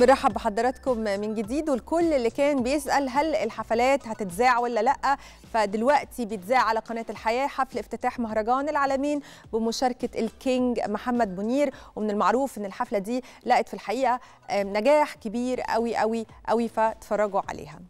بنرحب بحضراتكم من جديد والكل اللي كان بيسال هل الحفلات هتتذاع ولا لا فدلوقتي بيتذاع على قناه الحياه حفل افتتاح مهرجان العالمين بمشاركه الكينج محمد منير ومن المعروف ان الحفله دي لقت في الحقيقه نجاح كبير قوي قوي قوي فاتفرجوا عليها